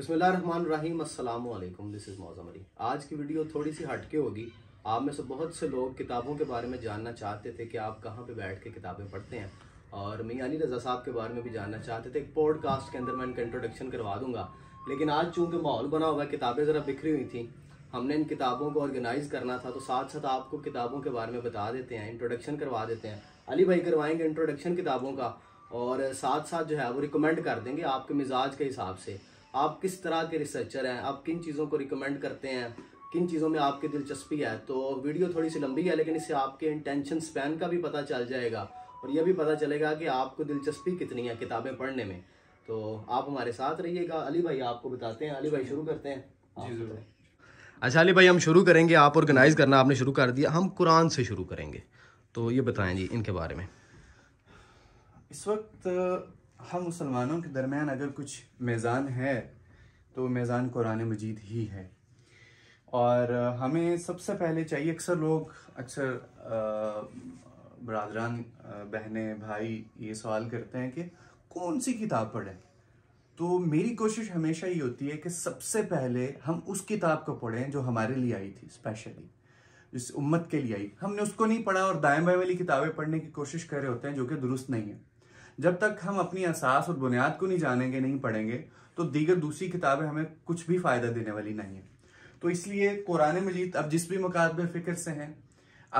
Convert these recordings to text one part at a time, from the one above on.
बसमीम अल्लाम this is मौजमरी आज की वीडियो थोड़ी सी हटके होगी आप में से बहुत से लोग किताबों के बारे में जानना चाहते थे कि आप कहाँ पे बैठ के किताबें पढ़ते हैं और मियाँ अली रज़ा साहब के बारे में भी जानना चाहते थे एक पॉडकास्ट के अंदर मैं इनका इंट्रोडक्शन करवा दूंगा लेकिन आज चूँकि माहौल बना हुआ है किताबें ज़रा बिखरी हुई थी हमने इन किताबों को ऑर्गेनाइज़ करना था तो साथ साथ आपको किताबों के बारे में बता देते हैं इंट्रोडक्शन करवा देते हैं अली भाई करवाएंगे इंट्रोडक्शन किताबों का और साथ साथ जो है वो रिकमेंड कर देंगे आपके मिजाज के हिसाब से आप किस तरह के रिसर्चर हैं आप किन चीज़ों को रिकमेंड करते हैं किन चीज़ों में आपकी दिलचस्पी है तो वीडियो थोड़ी सी लंबी है लेकिन इससे आपके इंटेंशन स्पैन का भी पता चल जाएगा और यह भी पता चलेगा कि आपको दिलचस्पी कितनी है किताबें पढ़ने में तो आप हमारे साथ रहिएगा अली भाई आपको बताते हैं अली भाई शुरू करते हैं जी ज़रूर अच्छा अली भाई हम शुरू करेंगे आप ऑर्गेनाइज़ करना आपने शुरू कर दिया हम कुरान से शुरू करेंगे तो ये बताएं जी इनके बारे में इस वक्त हम मुसलमानों के दरमियान अगर कुछ मैजान है तो मैज़ान कुरान मजीद ही है और हमें सबसे पहले चाहिए अक्सर लोग अक्सर बरदरान बहने भाई ये सवाल करते हैं कि कौन सी किताब पढ़ें तो मेरी कोशिश हमेशा ये होती है कि सबसे पहले हम उस किताब को पढ़ें जो हमारे लिए आई थी स्पेशली जिस उम्मत के लिए आई हमने उसको नहीं पढ़ा और दाएं बाएं वाली किताबें पढ़ने की कोशिश कर रहे होते हैं जो कि दुरुस्त नहीं है जब तक हम अपनी असास और बुनियाद को नहीं जानेंगे नहीं पढ़ेंगे तो दीगर दूसरी किताबें हमें कुछ भी फ़ायदा देने वाली नहीं है तो इसलिए कुरान मजीद अब जिस भी मकाब फ़िक्र से हैं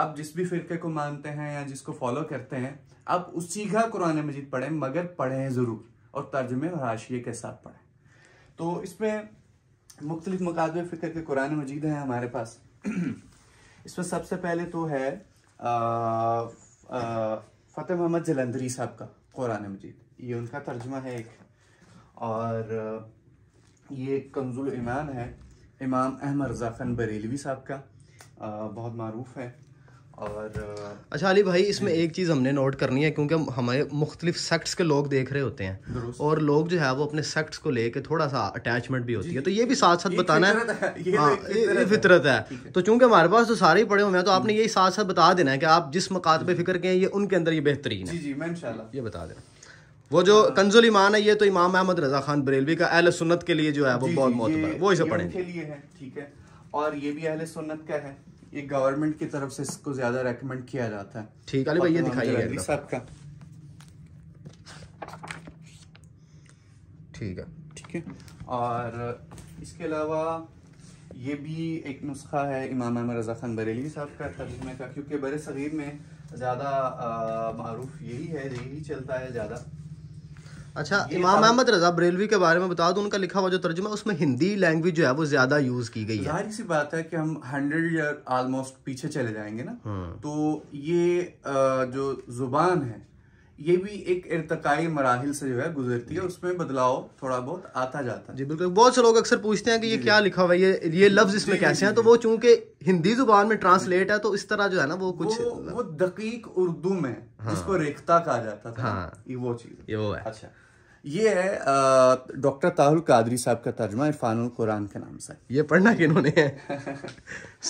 आप जिस भी फ़िरके को मानते हैं या जिसको फॉलो करते हैं आप उसी का कुरान मजीद पढ़ें मगर पढ़ें ज़रूर और तर्जमे और हाशिए के साथ पढ़ें तो इसमें मुख्तलिफ मकाद फ़िक्र के कुरान मजीद हैं हमारे पास इसमें सबसे पहले तो है फ़तेह मोहम्मद जलंधरी साहब का कुरान मजीद ये उनका तर्जमा है एक और ये कंजुल ईमान है इमाम अहमद रज़ाखन बरेलवी साहब का बहुत मरूफ है और अच्छा अली भाई इसमें एक चीज़ हमने नोट करनी है क्योंकि हमारे मुख्तलिफ सेक्ट्स के लोग देख रहे होते हैं और लोग जो है वो अपने सेक्ट्स को लेके थोड़ा सा अटैचमेंट भी होती है तो ये भी साथ साथ बताना है हाँ, ये फितरत है तो चूंकि हमारे पास तो सारे ही पड़े हुए हैं तो आपने यही साथ साथ बता देना है कि आप जिस मकात पर फिक्र के हैं ये उनके अंदर ये बेहतरीन है ये बता देना वो जो हाँ। कंजुल ईमान है ये तो इमाम अहमद रजा खान बरेलवी का अहल सुन्नत के लिए जो है वो बहुत मोहतबर है वो इसे पढ़ेंगे ठीक है और ये भी अहल सुन्नत का है ये गवर्नमेंट की तरफ से इसको ज्यादा रेकमेंड किया जाता है ठीक है भाई ये दिखाइए साहब का ठीक है ठीक है और इसके अलावा ये भी एक नुस्खा है इमाम अहमद रज़ा खान बरेली साहब का तर्जुमे का क्योंकि बरे सग़ीर में ज़्यादा मरूफ यही है यही चलता है ज़्यादा अच्छा इमाम अहमद रजा बरेलवी के बारे में बता दो उनका लिखा हुआ जो तर्जुमा उसमें हिंदी लैंग्वेज जो है वो ज्यादा यूज की गई है जाहिर सी बात है कि हम हंड्रेड ईयर ऑलमोस्ट पीछे चले जाएंगे ना हम्म। तो ये जो जुबान है ये भी एक इरतकाई मराहल से जो है गुजरती है उसमें बदलाव थोड़ा बहुत आता जाता है जी बिल्कुल बहुत से लोग अक्सर पूछते हैं कि ये क्या लिखा हुआ ये ये लफ्ज इसमें कैसे हैं तो वो चूंकि हिंदी जुबान में ट्रांसलेट है तो इस तरह जो है ना वो कुछ वो, वो दकीक उर्दू में हाँ। जिसको रेखता कहा जाता था हाँ। ये वो चीज ये वो है अच्छा ये है डॉक्टर ताहुल कादरी साहब का तर्जमा इरफान कुरान के नाम से ये पढ़ना किन्होंने है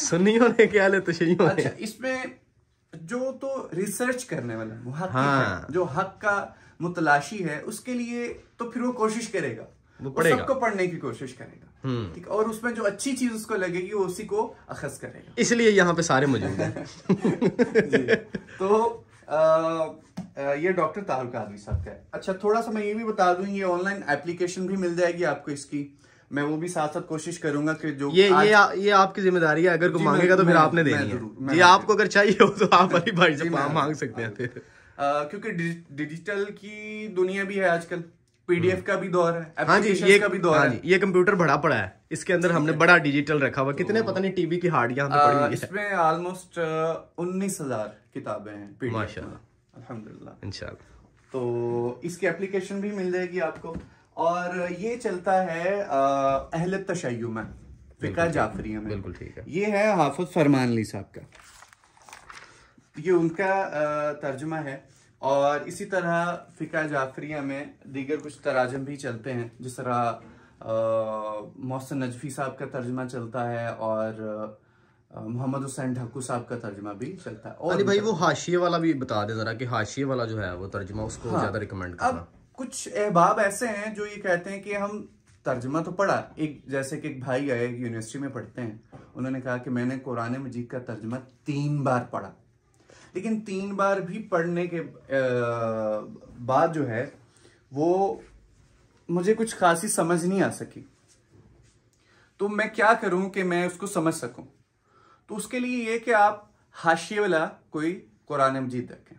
सुन्नियों ने क्या ले तो अच्छा, इसमें जो तो रिसर्च करने वाला वो हक हाँ। जो हक का मुतलाशी है उसके लिए तो फिर वो कोशिश करेगा वो पढ़ेगा सबको पढ़ने की कोशिश करेगा हम्म। ठीक और उसमें जो अच्छी चीज उसको लगेगी वो उसी को अखज करेगा इसलिए यहाँ पे सारे मौजूद हैं तो आ, ये डॉक्टर तारुक आदमी साहब का है अच्छा थोड़ा सा मैं ये भी बता दूं ये ऑनलाइन एप्लीकेशन भी मिल जाएगी आपको इसकी मैं वो भी साथ साथ कोशिश करूंगा कि जो ये आज... ये आ, ये आपकी जिम्मेदारी है अगर कोई मांगेगा तो फिर आपने देनी है ये आपको अगर चाहिए हो तो आप अली भाई से मांग सकते हैं क्योंकि डिजिटल की दुनिया भी है आजकल पीडीएफ हम्म। का भी दौर है हाँ जी ये का भी दौर हाँ है ये कंप्यूटर बड़ा पड़ा है इसके अंदर हमने बड़ा डिजिटल रखा हुआ कितने तो पता नहीं टीवी की हार्ड यहाँ पड़ी हुई है इसमें ऑलमोस्ट उन्नीस हजार किताबें हैं माशाल्लाह अल्हम्दुलिल्लाह तो इसकी एप्लीकेशन भी मिल जाएगी आपको और ये चलता है अहल तशय में फ़िका जाफरिया में बिल्कुल ठीक है ये है हाफुज फरमान अली साहब का ये उनका तर्जमा है और इसी तरह फ़िका जाफरिया में दीगर कुछ तराजम भी चलते हैं जिस तरह मोहसन नजफ़ी साहब का तर्जमा चलता है और मोहम्मद हुसैन ढाकू साहब का तर्जमा भी चलता है और भाई वो हाशिए वाला भी बता दे जरा कि हाशिए वाला जो है वो तर्जमा उसको हाँ, ज्यादा रिकमेंड करना कुछ अहबाब ऐसे हैं जो ये कहते हैं कि हम तर्जमा तो पढ़ा एक जैसे कि एक भाई आए यूनिवर्सिटी में पढ़ते हैं उन्होंने कहा कि मैंने कुरान मजीद का तर्जमा तीन बार पढ़ा लेकिन तीन बार भी पढ़ने के बाद जो है वो मुझे कुछ खासी समझ नहीं आ सकी तो मैं क्या करूं कि मैं उसको समझ सकूं तो उसके लिए ये कि आप हाशिए वाला कोई कुरान मजीद रखें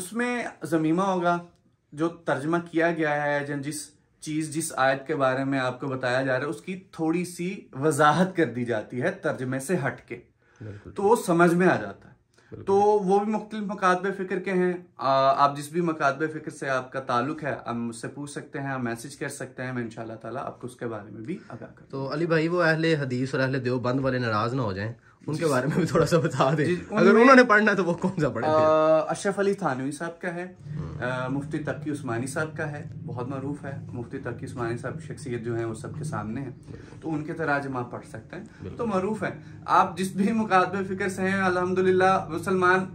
उसमें जमीमा होगा जो तर्जमा किया गया है जन जिस चीज़ जिस आयत के बारे में आपको बताया जा रहा है उसकी थोड़ी सी वजाहत कर दी जाती है तर्जमे से हट के तो वो समझ में आ जाता है तो वो भी मुख्तलिफ मकातब फ़िक्र के हैं आ, आप जिस भी मकातब फ़िक्र से आपका ताल्लुक है आप मुझसे पूछ सकते हैं आप मैसेज कर सकते हैं मैं इन ताला आपको उसके बारे में भी आगा कर तो अली भाई वो अहले हदीस और अहले देवबंद वाले नाराज़ ना हो जाए उनके बारे में भी थोड़ा सा बता दे अगर उन्होंने पढ़ना तो वो कौन सा पढ़े अशरफ अली थानवी साहब का है मुफ्ती तकी उस्मानी साहब का है बहुत मरूफ है मुफ्ती तकी उस्मानी साहब शख्सियत जो है वो सबके सामने है तो उनके तराजम आप पढ़ सकते हैं तो मरूफ है आप जिस भी मुकादमे फिक्र से हैं अलहमदुल्ला मुसलमान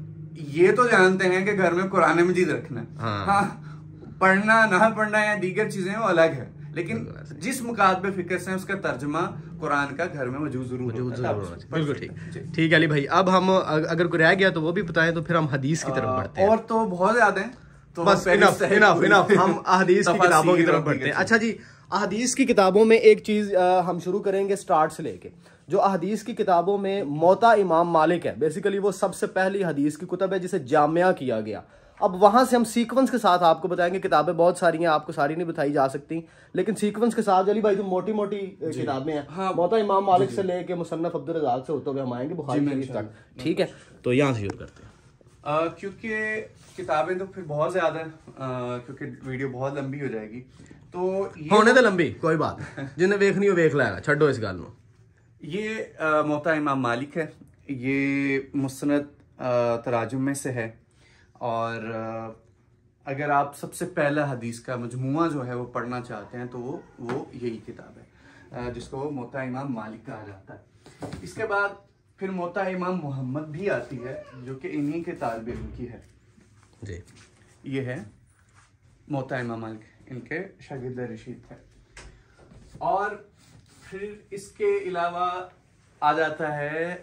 ये तो जानते हैं कि घर में कुरान मजीद रखना है हाँ, हाँ पढ़ना ना पढ़ना या दीगर चीजें वो अलग है लेकिन जिस मुकाबले फिक्र से उसका तर्जमा कुरान का घर में मौजूद जरूर मौजूद जरूर बिल्कुल ठीक ठीक है अली भाई अब हम अगर कोई रह गया तो वो भी बताएं तो फिर हम हदीस की तरफ बढ़ते हैं और तो बहुत ज्यादा है तो बस इनफ इनफ इनफ हम अहदीस की किताबों की तरफ बढ़ते हैं अच्छा जी अहदीस की किताबों में एक चीज़ हम शुरू करेंगे स्टार्ट से लेके जो अहदीस की किताबों में मोता इमाम मालिक है बेसिकली वो सबसे पहली हदीस की कुतब है जिसे जामिया किया गया अब वहाँ से हम सीक्वेंस के साथ आपको बताएंगे किताबें बहुत सारी हैं आपको सारी नहीं बताई जा सकती लेकिन सीक्वेंस के साथ जली भाई जो तो मोटी मोटी किताबें हैं हाँ, मोता इमाम मालिक से लेके मुसन्फ अब्दुल रजाक से होते हुए हम आएंगे बुखारी तक ठीक है तो यहाँ से शुरू करते हैं क्योंकि किताबें तो फिर बहुत ज्यादा क्योंकि वीडियो बहुत लंबी हो जाएगी तो होने तो लंबी कोई बात जिन्हें देखनी हो देख ला छो इस गल ये मोता इमाम मालिक है ये मुस्त तराजुम में से है और अगर आप सबसे पहला हदीस का मजमु जो है वो पढ़ना चाहते हैं तो वो वो यही किताब है जिसको मोता इमाम मालिक कहा जाता है इसके बाद फिर मोता इमाम मोहम्मद भी आती है जो कि इन्हीं के तालब इन की है जी ये है मोता इमाम मालिक इनके शागिद रशीद है और फिर इसके अलावा आ जाता है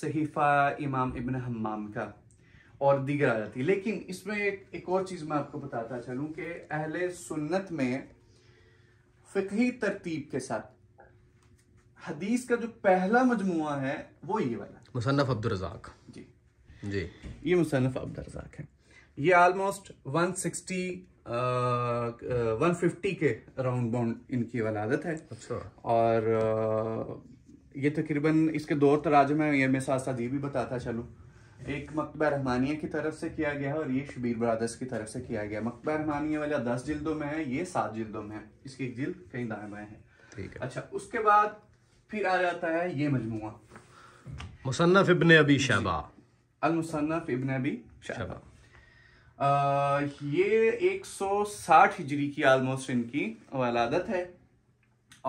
सहीफ़ा इमाम इबन हमाम का और दीगर आ जाती है लेकिन इसमें एक एक और चीज़ मैं आपको बताता चलूँ कि अहले सुन्नत में फ़िकी तरतीब के साथ हदीस का जो पहला मजमू है वो ये वाला मुसनफ़ अब्दुलरजाक जी जी ये मुसनफ़ अब्दुलरजाक है ये आलमोस्ट 160 वन फिफ्टी के राउंड बाउंड इनकी वाला आदत है अच्छा और आ, ये तकरीबन इसके दो तराज में ये मैं साथ साथ ये भी बताता चलूँ एक मकबा रहमानिया की तरफ से किया गया और ये शबीर ब्रादर्स की तरफ से किया गया मकबा रहमानिया वाला दस जिल्दों में है ये सात जिल्दों में है इसकी एक जिल्द कहीं दाएं बाएं है ठीक है अच्छा उसके बाद फिर आ जाता है ये मजमु मुसन्फ इबन अबी शहबा अलमुसन्फ इबन अबी शहबा ये 160 हिजरी की आलमोस्ट इनकी वालादत है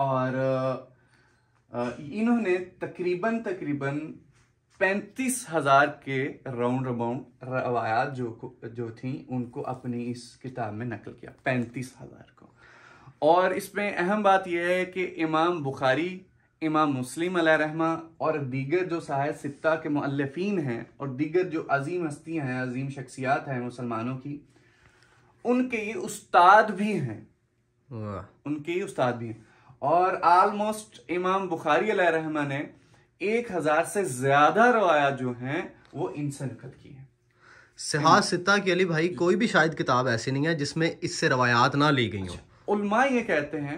और इन्होंने तकरीबन तकरीबन पैंतीस हजार के राउंड अबाउंड रवायात जो जो थी उनको अपनी इस किताब में नकल किया पैंतीस हजार को और इसमें अहम बात यह है कि इमाम बुखारी इमाम मुस्लिम रहमा और दीगर जो साहिब सित्ता के मुल्लिफिन हैं और दीगर जो अजीम हस्तियां हैं अजीम शख्सियात हैं मुसलमानों की उनके ये उस्ताद भी हैं उनके ये उस्ताद भी हैं और आलमोस्ट इमाम बुखारी रहमा ने एक हजार से ज्यादा रवायात जो हैं वो इनसे नकद की हैं सिहा सिता के अली भाई कोई भी शायद किताब ऐसी नहीं है जिसमें इससे रवायात ना ली गई हो अच्छा, उलमा ये कहते हैं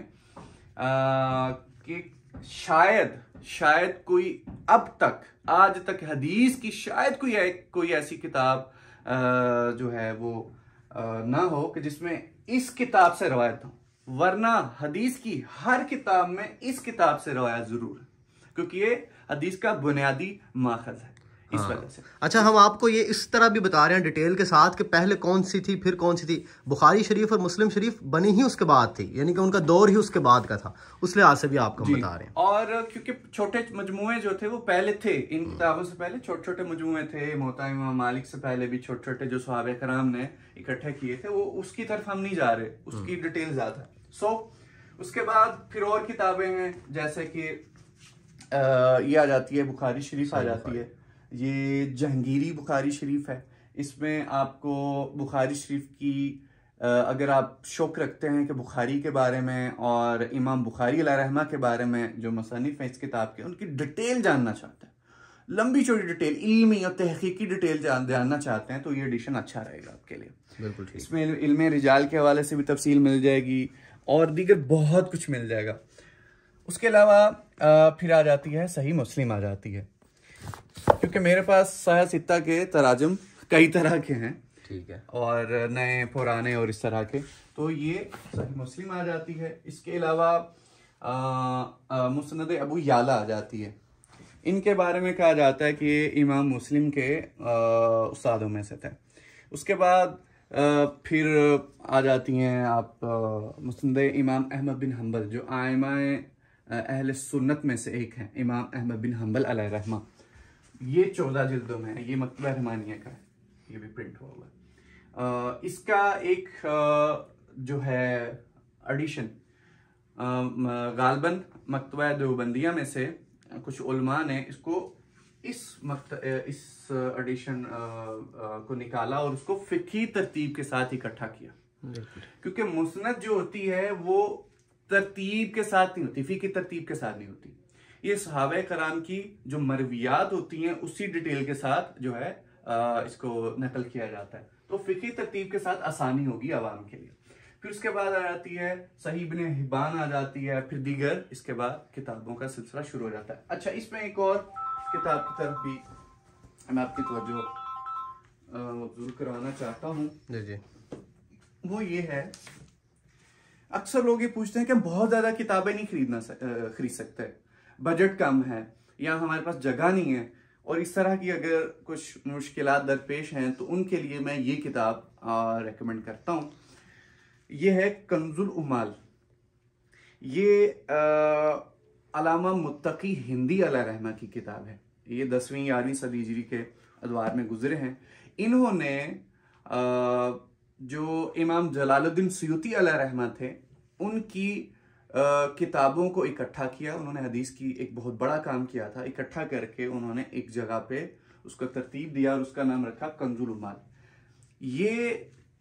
आ, कि शायद शायद कोई अब तक आज तक हदीस की शायद कोई कोई ऐसी किताब जो है वो आ, ना हो कि जिसमें इस किताब से रवायत हो वरना हदीस की हर किताब में इस किताब से रवायत ज़रूर है क्योंकि ये हदीस का बुनियादी माखज है इस हाँ। वजह से अच्छा हम आपको ये इस तरह भी बता रहे हैं डिटेल के साथ कि पहले कौन सी थी फिर कौन सी थी बुखारी शरीफ और मुस्लिम शरीफ बनी ही उसके बाद थी यानी कि उनका दौर ही उसके बाद का था उस लिहाज से भी आपको हम बता रहे हैं और क्योंकि छोटे मजमू जो थे वो पहले थे इन हम्म। किताबों से पहले छोटे छोटे मजमू थे मोहता इमाम मालिक से पहले भी छोटे छोटे जो सहाब कराम ने इकट्ठे किए थे वो उसकी तरफ हम नहीं जा रहे उसकी हम्म। डिटेल ज्यादा सो उसके बाद फिर और किताबें हैं जैसे कि ये आ जाती है बुखारी शरीफ आ जाती है ये जहांगीरी बुखारी शरीफ है इसमें आपको बुखारी शरीफ की अगर आप शौक रखते हैं कि बुखारी के बारे में और इमाम बुखारी रहमा के बारे में जो मुसनफ़ हैं इस किताब के उनकी डिटेल जानना चाहते हैं लंबी छोटी डिटेल इलमी और तहकीकी डिटेल जान, जानना चाहते हैं तो ये एडिशन अच्छा रहेगा आपके लिए बिल्कुल इसमें इल्म रिजाल के हवाले से भी तफसील मिल जाएगी और दीगर बहुत कुछ मिल जाएगा उसके अलावा फिर आ जाती है सही मुस्लिम आ जाती है क्योंकि मेरे पास सहाय सित्ता के तराजम कई तरह के हैं ठीक है और नए पुराने और इस तरह के तो ये सही मुस्लिम आ जाती है इसके अलावा मुसंद अबू याला आ जाती है इनके बारे में कहा जाता है कि ये इमाम मुस्लिम के उस्तादों में से थे उसके बाद आ, फिर आ जाती हैं आप मुसंद इमाम अहमद बिन हम्बल जो आयमा अहल सुन्नत में से एक हैं इमाम अहमद बिन हम्बल रहमा ये चौदह जल्दों में है ये मकतबा रहमानिया का है ये भी प्रिंट हुआ हुआ है इसका एक जो है एडिशन गालबन मकतब देवबंदिया में से कुछ उलमा ने इसको इस मकत इस एडिशन को निकाला और उसको फिकी तरतीब के साथ इकट्ठा किया क्योंकि मुसनद जो होती है वो तरतीब के साथ नहीं होती फी की तरतीब के साथ नहीं होती ये सहाब कराम की जो मरवियात होती हैं उसी डिटेल के साथ जो है आ, इसको नकल किया जाता है तो फिकी तरतीब के साथ आसानी होगी आवाम के लिए फिर उसके बाद आ जाती है सही बिन हिबान आ जाती है फिर दीगर इसके बाद किताबों का सिलसिला शुरू हो जाता है अच्छा इसमें एक और किताब की तरफ भी मैं आपकी तवज करवाना चाहता हूँ वो ये है अक्सर लोग ये पूछते हैं कि हम बहुत ज़्यादा किताबें नहीं खरीदना खरीद सकते बजट कम है या हमारे पास जगह नहीं है और इस तरह की अगर कुछ मुश्किल दरपेश हैं तो उनके लिए मैं ये किताब रेकमेंड करता हूँ ये है कंजुल उमाल ये आ, अलामा मुत्तकी हिंदी अला रहमा की किताब है ये दसवीं यारहवीं सदी जी के अदवार में गुजरे हैं इन्होंने आ, जो इमाम जलालुद्दीन सयूती रहमा थे उनकी किताबों को इकट्ठा किया उन्होंने हदीस की एक बहुत बड़ा काम किया था इकट्ठा करके उन्होंने एक जगह पे उसका तरतीब दिया और उसका नाम रखा कंजुल उमाल ये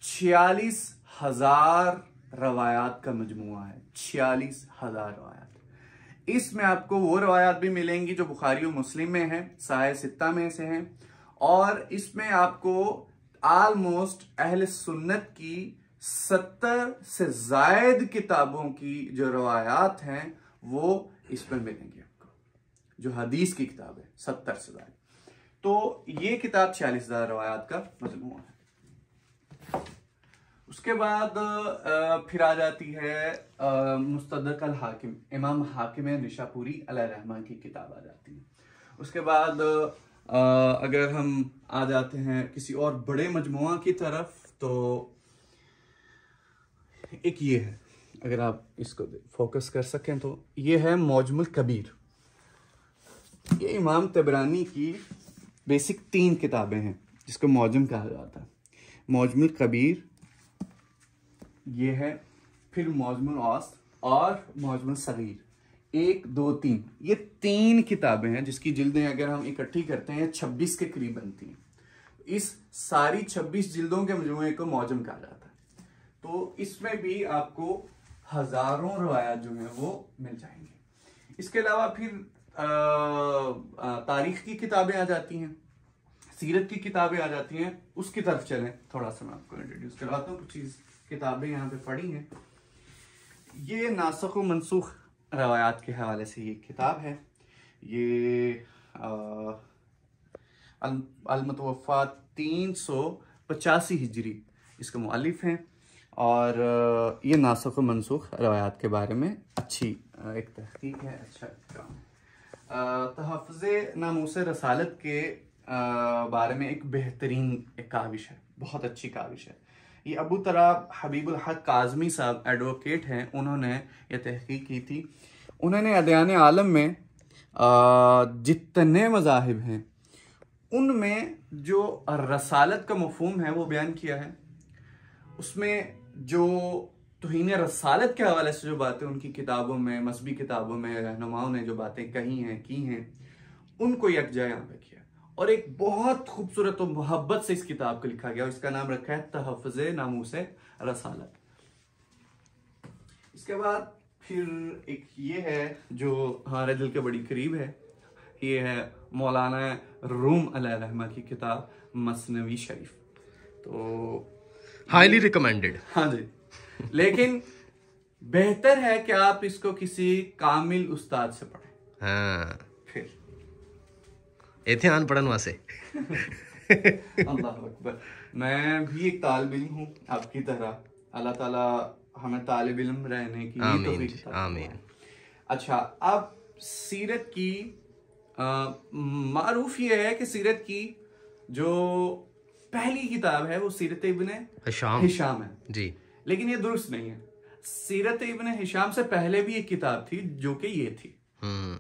छियालीस हजार रवायात का मजमु है छियालीस हजार रवायात इसमें आपको वो रवायात भी मिलेंगी जो बुखारी और मुस्लिम में है साय सित्ता में से हैं और इसमें आपको आलमोस्ट अहल सुन्नत की सत्तर से जायद किताबों की जो रवायात हैं वो इसमें मिलेंगी आपको जो हदीस की किताब है सत्तर से जायद तो ये किताब छियालीस हजार रवायात का मजमू है उसके बाद फिर आ जाती है मुस्तक अल हाकिम इमाम हाकिम निशापुरी अल रहमान की किताब आ जाती है उसके बाद अगर हम आ जाते हैं किसी और बड़े मजमु की तरफ तो एक ये है अगर आप इसको फोकस कर सकें तो ये है मौजमुल कबीर ये इमाम तबरानी की बेसिक तीन किताबें हैं जिसको मौजम कहा जाता है मौजमुल कबीर ये है फिर मौजमुल औस और मौजमुल सगीर एक दो तीन ये तीन किताबें हैं जिसकी जिल्दें अगर हम इकट्ठी करते हैं छब्बीस के करीब बनती हैं इस सारी छब्बीस जिल्दों के मजमुए को मौजम कहा जाता है तो इसमें भी आपको हजारों रवायात जो है वो मिल जाएंगी इसके अलावा फिर तारीख की किताबें आ जाती हैं सीरत की किताबें आ जाती हैं उसकी तरफ चलें थोड़ा सा मैं आपको इंट्रोड्यूस करवाता हूँ कुछ चीज़ किताबें यहाँ पे पढ़ी हैं ये नासख व मनसूख रवायात के हवाले से ये किताब है ये अलमतवफ़ा तीन सौ पचासी हिजरी इसके मुलिफ हैं और ये नासख मनसुख रवायात के बारे में अच्छी एक तहकीक है अच्छा काम तहफ़ नामूस रसालत के आ, बारे में एक बेहतरीन एक काविश है बहुत अच्छी काविश है ये अबू तराब हबीबुल हक काजमी साहब एडवोकेट हैं उन्होंने ये तहकीक की थी उन्होंने अदयान आलम में जितने मजाहब हैं उनमें जो रसालत का मफहम है वो बयान किया है उसमें जो तोहन रसालत के हवाले से जो बातें उनकी किताबों में मजहबी किताबों में रहनुमाओं ने जो बातें कही हैं की हैं उनको यकजा यहाँ पर किया और एक बहुत खूबसूरत और मोहब्बत से इस किताब को लिखा गया और इसका नाम रखा है तहफ़ नामूस रसालत इसके बाद फिर एक ये है जो हमारे दिल के बड़ी करीब है ये है मौलाना रूम अलहमा की किताब मसनवी शरीफ तो हाईली रिकमेंडेड हाँ जी लेकिन बेहतर है कि आप इसको किसी कामिल उस्ताद से पढ़ें हाँ इतने अनपढ़न वासे अल्लाह मैं भी एक तालब इल्म हूँ आपकी तरह अल्लाह ताला हमें तालब इल्म रहने की आमीन आमीन अच्छा अब सीरत की मारूफ ये है कि सीरत की जो पहली किताब है वो सीरत इबन हिशाम है जी लेकिन ये दुरुस्त नहीं है सीरत इबन हिशाम से पहले भी एक किताब थी जो कि ये थी हम्म।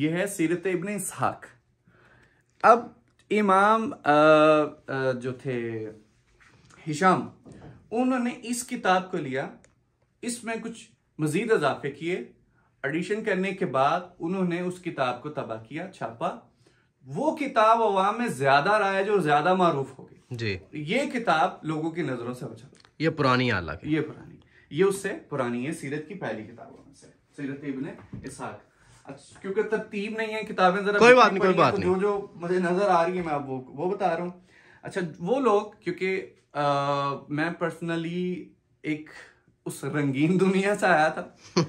ये है सीरत इबन इसहाक अब इमाम आ, आ, जो थे हिशाम उन्होंने इस किताब को लिया इसमें कुछ मजीद इजाफे किए एडिशन करने के बाद उन्होंने उस किताब को तबाह किया छापा वो किताब अवाम में ज्यादा रायज और ज्यादा मारूफ हो गई जी ये किताब लोगों की नजरों से बचा ये पुरानी आला की ये पुरानी ये उससे पुरानी है सीरत की पहली किताबों में से सीरत इबन इसाक क्योंकि तरतीब नहीं है किताबें जरा कोई बात नहीं कोई बात तो नहीं जो जो मुझे नजर आ रही है मैं आपको वो वो बता रहा हूँ अच्छा वो लोग क्योंकि मैं पर्सनली एक उस रंगीन दुनिया से आया था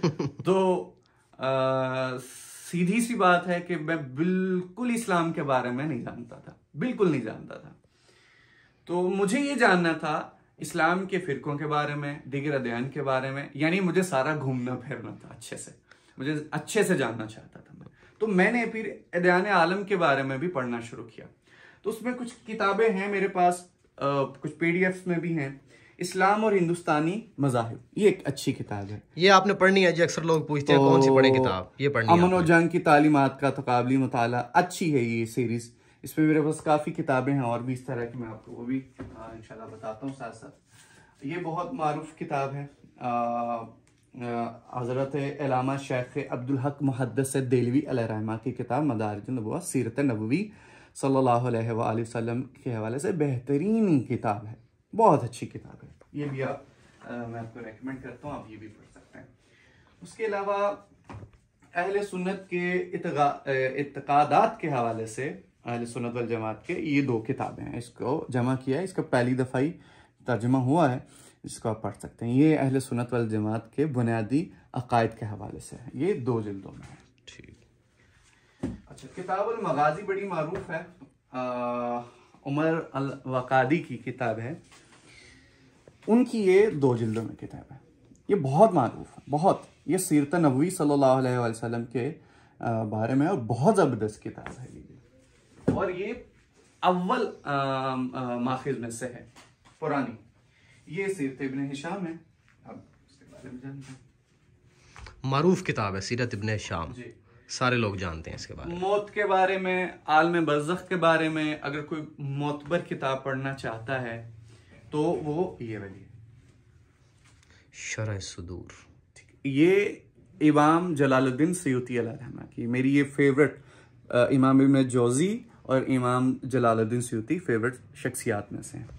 तो आ, सीधी सी बात है कि मैं बिल्कुल इस्लाम के बारे में नहीं जानता था बिल्कुल नहीं जानता था तो मुझे ये जानना था इस्लाम के फिरकों के बारे में दिगर अध्ययन के बारे में यानी मुझे सारा घूमना फिरना था अच्छे से मुझे अच्छे से जानना चाहता था मैं तो मैंने फिर एदान आलम के बारे में भी पढ़ना शुरू किया तो उसमें कुछ किताबें हैं मेरे पास आ, कुछ पी में भी हैं इस्लाम और हिंदुस्तानी मजाहिब ये एक अच्छी किताब है ये आपने पढ़नी है जी अक्सर लोग पूछते हैं कौन सी पढ़े किताब ये पढ़नी अमन और जंग की तालीमत का तकबली मताल अच्छी है ये सीरीज इसमें मेरे पास काफ़ी किताबें हैं और भी इस तरह की मैं आपको वो भी इनशाला बताता हूँ साथ साथ ये बहुत मारूफ किताब है आ, हज़रत अलामा शेख हक मुहदस देलवी रहमा की किताब मदारज नबवा सीरत नबवी सल्लल्लाहु अलैहि वसल्लम के हवाले से बेहतरीन किताब है बहुत अच्छी किताब है ये भी आप मैं आपको रेकमेंड करता हूँ आप ये भी पढ़ सकते हैं उसके अलावा अहल सुन्नत के इतकादात के हवाले से अहल सुन्नत वल जमात के ये दो किताबें हैं इसको जमा किया है इसका पहली दफ़ाई तर्जमा हुआ है जिसको आप पढ़ सकते हैं ये अहल सुनत वाल जमात के बुनियादी अकायद के हवाले से है ये दो जल्दों में है ठीक अच्छा किताब मगाजी बड़ी मरूफ है आ, उमर अल वकादी की किताब है उनकी ये दो जल्दों में किताब है ये बहुत मरूफ है बहुत ये सीरत नबी सल्लल्लाहु के बारे में और बहुत ज़बरदस्त किताब है ये और ये अव्वल माखिज में से है पुरानी ये सीरत इबन हिशाम है अब उसके बारे में जानते हैं मरूफ किताब है सीरत इबन जी सारे लोग जानते हैं इसके बारे में मौत के बारे में आलम बरजख के बारे में अगर कोई मोतबर किताब पढ़ना चाहता है तो वो ये वाली शरा सदूर ये इमाम जलालुद्दीन सयूती रहमा की मेरी ये फेवरेट इमाम इबन जोजी और इमाम जलालुद्दीन सयूती फेवरेट शख्सियात में से हैं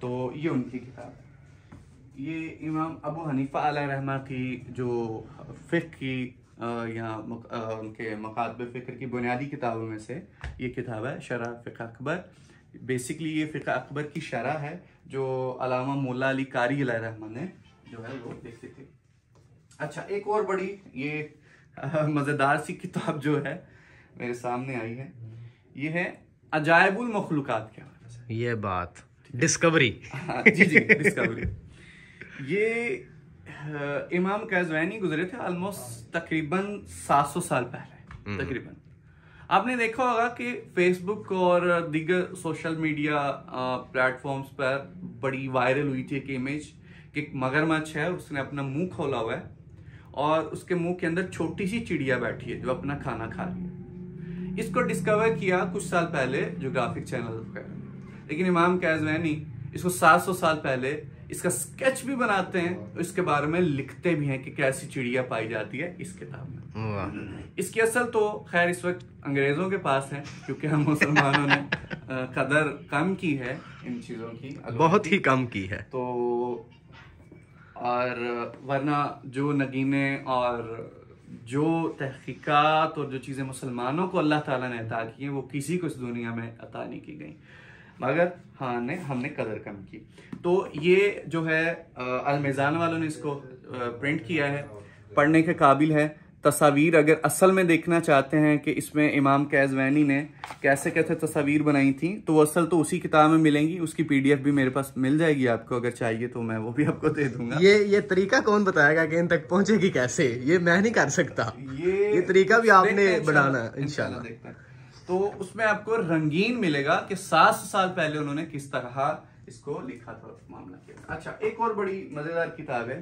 तो ये उनकी किताब है ये इमाम अबू हनीफा अला रहमा की जो फ़िक की यहाँ उनके मकादब फ़िक्र की बुनियादी किताबों में से ये किताब है शरा फ़िक अकबर बेसिकली ये फ़िका अकबर की शरा है जो अलामा मोला अली कारी अला रहमा ने जो है वो लिखी थी अच्छा एक और बड़ी ये मज़ेदार सी किताब जो है मेरे सामने आई है ये है अजायबुल मखलूक़ात के हवाले से ये बात डिस्कवरी हाँ, जी जी डिस्कवरी ये इमाम कैजवैनी गुजरे थे ऑलमोस्ट तकरीबन 700 साल पहले हम्म। तकरीबन आपने देखा होगा कि फेसबुक और दिग्गर सोशल मीडिया प्लेटफॉर्म्स पर बड़ी वायरल हुई थी एक इमेज कि मगरमच्छ है उसने अपना मुंह खोला हुआ है और उसके मुंह के अंदर छोटी सी चिड़िया बैठी है जो अपना खाना खा रही है इसको डिस्कवर किया कुछ साल पहले जोग्राफिक चैनल पर लेकिन इमाम कैजवैनी इसको 700 साल पहले इसका स्केच भी बनाते हैं तो इसके बारे में लिखते भी हैं कि कैसी चिड़िया पाई जाती है इस किताब में इसकी असल तो खैर इस वक्त अंग्रेजों के पास है क्योंकि हम मुसलमानों ने कदर कम की है इन चीजों की बहुत ही कम की है तो और वरना जो नगीने और जो तहकीकात और जो चीज़ें मुसलमानों को अल्लाह ताला ने अता की हैं वो किसी को इस दुनिया में अता नहीं की गई मगर हाँ ने हमने कलर कम की तो ये जो है अलमेज़ान वालों ने इसको प्रिंट किया है पढ़ने के काबिल है तस्वीर अगर असल में देखना चाहते हैं कि इसमें इमाम कैजवैनी ने कैसे कैसे तस्वीर बनाई थी तो वो असल तो उसी किताब में मिलेंगी उसकी पीडीएफ भी मेरे पास मिल जाएगी आपको अगर चाहिए तो मैं वो भी आपको दे दूंगा ये ये तरीका कौन बताएगा कि इन तक पहुंचेगी कैसे ये मैं नहीं कर सकता ये ये तरीका भी आपने बनाना इनशाला देखते तो उसमें आपको रंगीन मिलेगा कि सात साल पहले उन्होंने किस तरह इसको लिखा था मामला किया अच्छा एक और बड़ी मज़ेदार किताब है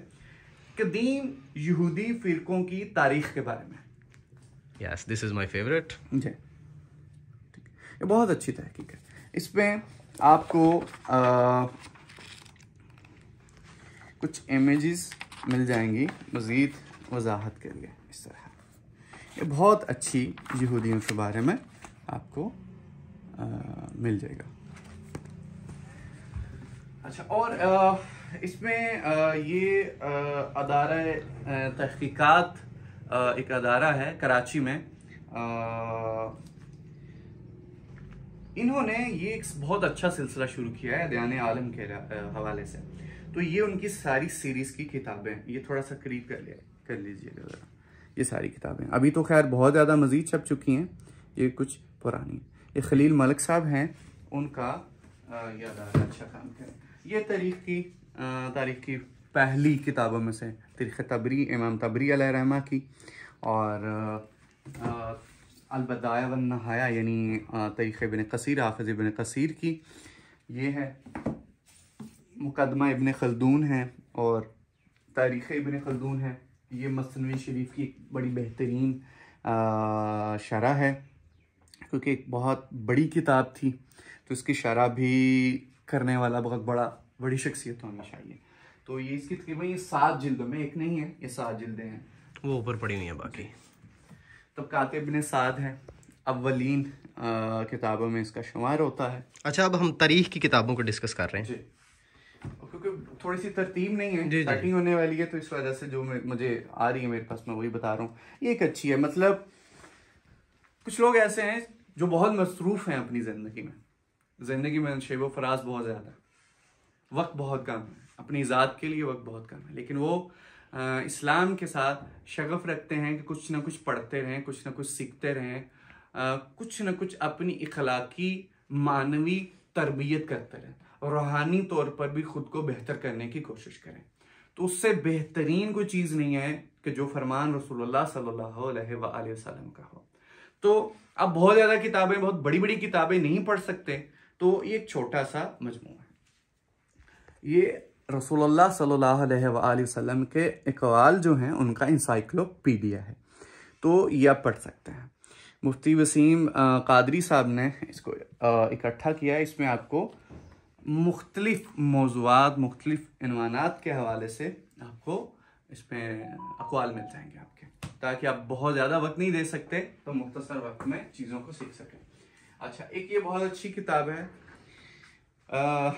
कदीम यहूदी फिरकों की तारीख के बारे में yes this is my favourite जी ये बहुत अच्छी तहकीक है इसमें आपको आ, कुछ इमेजेस मिल जाएंगी मज़ीद वजाहत के लिए इस तरह ये बहुत अच्छी यहूदियों के बारे में आपको आ, मिल जाएगा अच्छा और आ, इसमें आ, ये अदारा तहकीकात एक अदारा है कराची में इन्होंने ये एक बहुत अच्छा सिलसिला शुरू किया है दयान आलम के हवाले से तो ये उनकी सारी सीरीज़ की किताबें ये थोड़ा सा करीब कर लिया कर लीजिएगा ज़रा ये सारी किताबें अभी तो खैर बहुत ज़्यादा मज़ीद छप चुकी हैं ये कुछ पुरानी ये खलील मलिक साहब हैं उनका याद आ रहा अच्छा काम करें ये तारीख की तारीख की पहली किताबों में से तारीख तबरी इमाम तबरी रहमा की और अलबदाया व नहाया यानी तारीख इबन कसर हाफज इबन कसर की ये है मुकदमा इबन खलदून है और तारीख़ इबन खलदून है ये मसनवी शरीफ की बड़ी बेहतरीन शरह है क्योंकि एक बहुत बड़ी किताब थी तो इसकी शराह भी करने वाला बहुत बड़ा बड़ी शख्सियत होनी चाहिए तो ये इसकी तकरीबन ये सात जिल्दों में एक नहीं है ये सात जिल्दें हैं वो ऊपर पड़ी हुई हैं बाकी तो कातिब ने सात है अवलिन किताबों में इसका शुमार होता है अच्छा अब हम तारीख की किताबों को डिस्कस कर रहे हैं जी क्योंकि थोड़ी सी तरतीब नहीं है कटिंग होने वाली है तो इस वजह से जो मुझे आ रही है मेरे पास मैं वही बता रहा हूँ ये एक अच्छी है मतलब कुछ लोग ऐसे हैं जो बहुत मसरूफ़ हैं अपनी ज़िंदगी में ज़िंदगी में शेब फराज बहुत ज़्यादा वक्त बहुत कम है अपनी ज़ात के लिए वक्त बहुत कम है लेकिन वो आ, इस्लाम के साथ शगफ़ रखते हैं कि कुछ ना कुछ पढ़ते रहें कुछ ना कुछ सीखते रहें आ, कुछ ना कुछ अपनी इखलाकी मानवी तरबियत करते रहें रूहानी तौर पर भी ख़ुद को बेहतर करने की कोशिश करें तो उससे बेहतरीन कोई चीज़ नहीं है कि जो फरमान रसूलुल्लाह सल्लल्लाहु अलैहि वसल्लम का हो तो आप बहुत ज़्यादा किताबें बहुत बड़ी बड़ी किताबें नहीं पढ़ सकते तो ये एक छोटा सा मजमू है ये रसोल्ला सल्लाम के इकवाल जो हैं उनका इंसाइक्लोपीडिया है तो ये आप पढ़ सकते हैं मुफ्ती वसीम कादरी साहब ने इसको इकट्ठा किया इसमें आपको मुख्तलिफ मौजूद मुख्तलिफ के हवाले से आपको इसमें अकवाल मिल जाएंगे आपको ताकि आप बहुत ज़्यादा वक्त नहीं दे सकते तो मुख्तसर वक्त में चीज़ों को सीख सकें अच्छा एक ये बहुत अच्छी किताब है आ,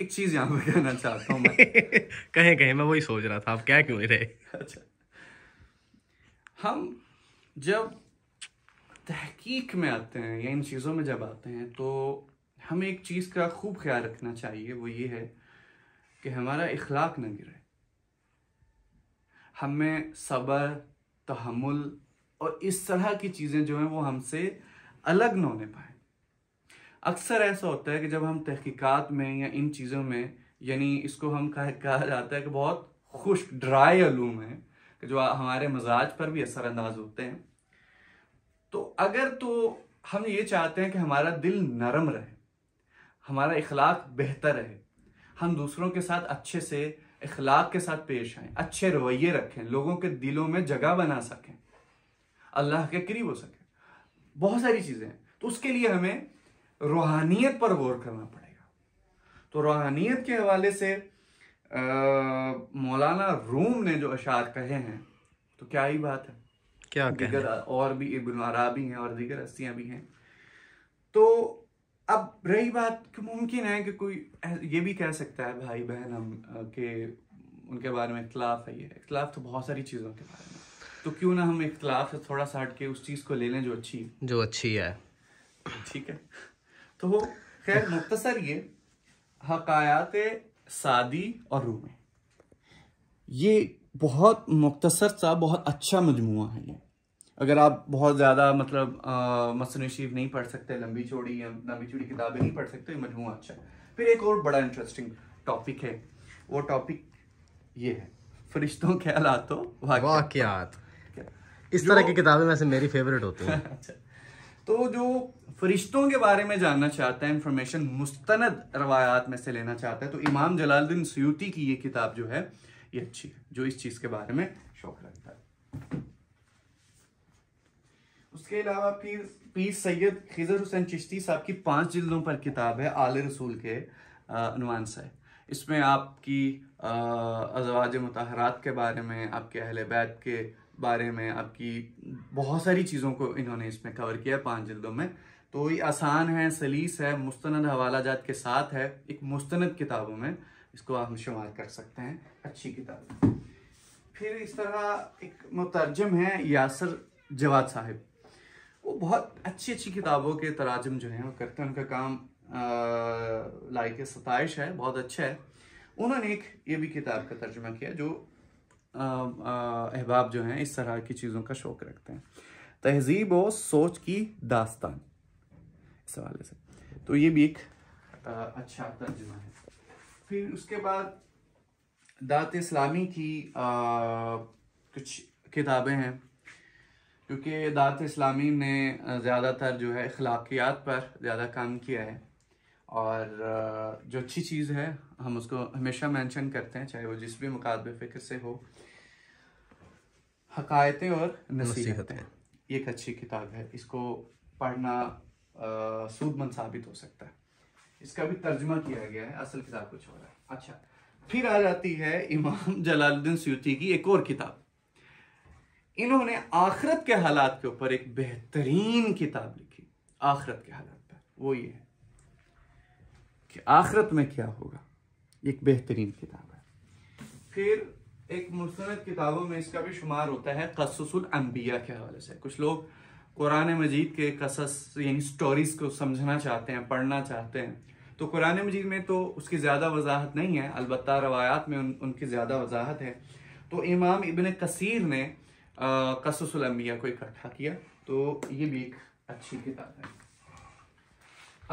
एक चीज़ यहाँ पर कहना चाहता हूँ मैं कहें कहें मैं वही सोच रहा था आप क्या क्यों रहे अच्छा हम जब तहकीक में आते हैं या इन चीज़ों में जब आते हैं तो हमें एक चीज़ का खूब ख्याल रखना चाहिए वो ये है कि हमारा इखलाक ना गिरे हमें सब्र तहमुल और इस तरह की चीज़ें जो हैं वो हमसे अलग न होने पाए अक्सर ऐसा होता है कि जब हम तहकीकात में या इन चीज़ों में यानी इसको हम कहा कहा जाता है कि बहुत खुश्क ड्राई आलूम है कि जो हमारे मजाज पर भी असरानंदाज होते हैं तो अगर तो हम ये चाहते हैं कि हमारा दिल नरम रहे हमारा इखलाक बेहतर रहे हम दूसरों के साथ अच्छे से इखलाक के साथ पेश आए अच्छे रवैये रखें लोगों के दिलों में जगह बना सकें अल्लाह के करीब हो सकें बहुत सारी चीज़ें हैं तो उसके लिए हमें रूहानियत पर गौर करना पड़ेगा तो रूहानियत के हवाले से आ, मौलाना रूम ने जो अशार कहे हैं तो क्या ही बात है क्या और भी इबन आरा भी हैं और दीगर हस्तियाँ भी हैं तो अब रही बात कि मुमकिन है कि कोई ये भी कह सकता है भाई बहन हम के उनके बारे में इख्तलाफ है ये इख्तलाफ तो बहुत सारी चीज़ों के बारे में तो क्यों ना हम इख्तलाफ से थोड़ा सा हट के उस चीज़ को ले लें जो अच्छी जो अच्छी है ठीक है तो खैर मुख्तसर ये हकायात सादी और रूमी ये बहुत मुख्तसर सा बहुत अच्छा मजमू है ये अगर आप बहुत ज़्यादा मतलब मसन शरीफ नहीं पढ़ सकते लंबी चौड़ी या लंबी चौड़ी किताबें नहीं पढ़ सकते मजमू अच्छा फिर एक और बड़ा इंटरेस्टिंग टॉपिक है वो टॉपिक ये है फरिश्तों के हालात वाक़ात इस तरह की किताबें वैसे मेरी फेवरेट होती हैं अच्छा तो जो फरिश्तों के बारे में जानना चाहता है इंफॉर्मेशन मुस्तनद रवायात में से लेना चाहता है तो इमाम जलालुद्दीन सयूती की ये किताब जो है ये अच्छी है जो इस चीज़ के बारे में शौक रखता है उसके अलावा फिर पीर सैयद खिजर हुसैन चिश्ती साहब की पाँच जिल्दों पर किताब है आल रसूल के अनुमान से इसमें आपकी अजवाज मतहरात के बारे में आपके अहल बैत के बारे में आपकी बहुत सारी चीज़ों को इन्होंने इसमें कवर किया पांच पाँच जिल्दों में तो ये आसान है सलीस है मुस्तंद हवाला जात के साथ है एक मुस्तंद किताबों में इसको आप शुमार कर सकते हैं अच्छी किताब फिर इस तरह एक मुतरजम है यासर जवाद साहब वो बहुत अच्छी अच्छी किताबों के तराजम जो हैं वो करते हैं उनका काम लाइक सताइश है बहुत अच्छा है उन्होंने एक ये भी किताब का तर्जमा किया जो अहबाब जो हैं इस तरह की चीज़ों का शौक रखते हैं तहजीब और सोच की दास्तान इस हवाले से तो ये भी एक आ, अच्छा तर्जमा है फिर उसके बाद दात इस्लामी की कुछ किताबें हैं क्योंकि दात इस्लामी ने ज़्यादातर जो है अखलाकियात पर ज़्यादा काम किया है और जो अच्छी चीज़ है हम उसको हमेशा मेंशन करते हैं चाहे वो जिस भी मुकाब फ़िक्र से हो हकायतें और नसीहतें ये एक अच्छी किताब है इसको पढ़ना सूदमंद साबित हो सकता है इसका भी तर्जमा किया गया है असल किताब कुछ हो रहा है अच्छा फिर आ जाती है इमाम जलालुद्दीन सूती की एक और किताब इन्होंने आखरत के हालात के ऊपर एक बेहतरीन किताब लिखी आखरत के हालात पर वो ये है कि आखरत में क्या होगा एक बेहतरीन किताब है फिर एक मुस्त किताबों में इसका भी शुमार होता है कससुल अम्बिया के हवाले से कुछ लोग कुरान मजीद के कसस यानी स्टोरीज को समझना चाहते हैं पढ़ना चाहते हैं तो कुरान मजीद में तो उसकी ज़्यादा वजाहत नहीं है अलबत् रवायात में उन, उनकी ज़्यादा वजाहत है तो इमाम इबन कसीर ने कसुसलम्बिया को इकट्ठा किया तो ये भी एक अच्छी किताब है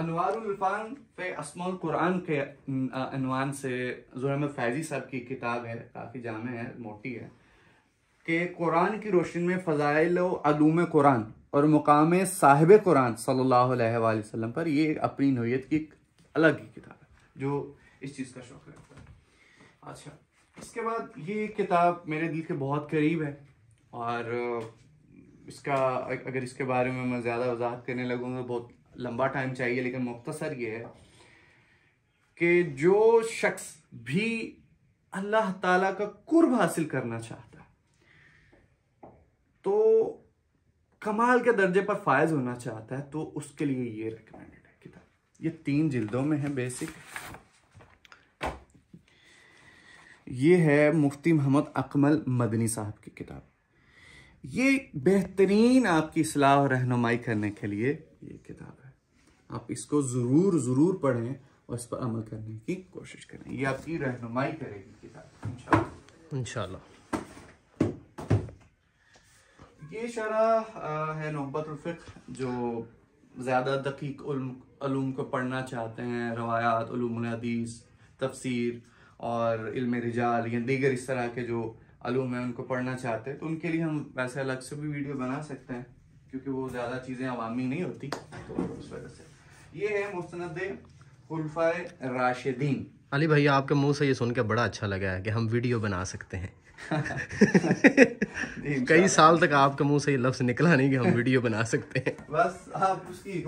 अनवारफान पे असमल कुरान के अनवान से जुरम फैजी साहब की किताब है काफ़ी जाम है मोटी है कि कुरान की रोशनी में फ़जाइल अलूम कुरान और मुकाम साहिब कुरान सल्ला वम पर यह अपनी नोयत की एक अलग ही किताब है जो इस चीज़ का शौक रखता है अच्छा इसके बाद ये किताब मेरे दिल के बहुत करीब है और इसका अगर इसके बारे में मैं ज़्यादा वजाहत करने लगूँगा बहुत लंबा टाइम चाहिए लेकिन मुख्तसर ये है कि जो शख्स भी अल्लाह ताला का कुर्ब हासिल करना चाहता है तो कमाल के दर्जे पर फायज होना चाहता है तो उसके लिए ये रिकमेंडेड है किताब ये तीन जिल्दों में है बेसिक ये है मुफ्ती मोहम्मद अकमल मदनी साहब की किताब ये बेहतरीन आपकी सलाह और रहनुमाई करने के लिए ये किताब है आप इसको ज़रूर ज़रूर पढ़ें और इस पर अमल करने की कोशिश करें ये आपकी रहनुमाई करेगी किताब शाह ये शरा है नहबतफ़िक जो ज़्यादा दकीक उलूम को पढ़ना चाहते हैं रवायात हदीस तफसीर और इल्म रिजाल या दीगर इस तरह के जो आलूम है उनको पढ़ना चाहते हैं तो उनके लिए हम वैसे अलग से भी वीडियो बना सकते हैं क्योंकि वो ज़्यादा चीज़ें अवामी नहीं होती तो उस वजह से ये है मुस्ंद खुलफा राशिदीन अली भैया आपके मुंह से ये सुन के बड़ा अच्छा लगा है कि हम वीडियो बना सकते हैं कई साल तक आपके मुंह से ये लफ्ज निकला नहीं कि हम वीडियो बना सकते हैं बस आप उसकी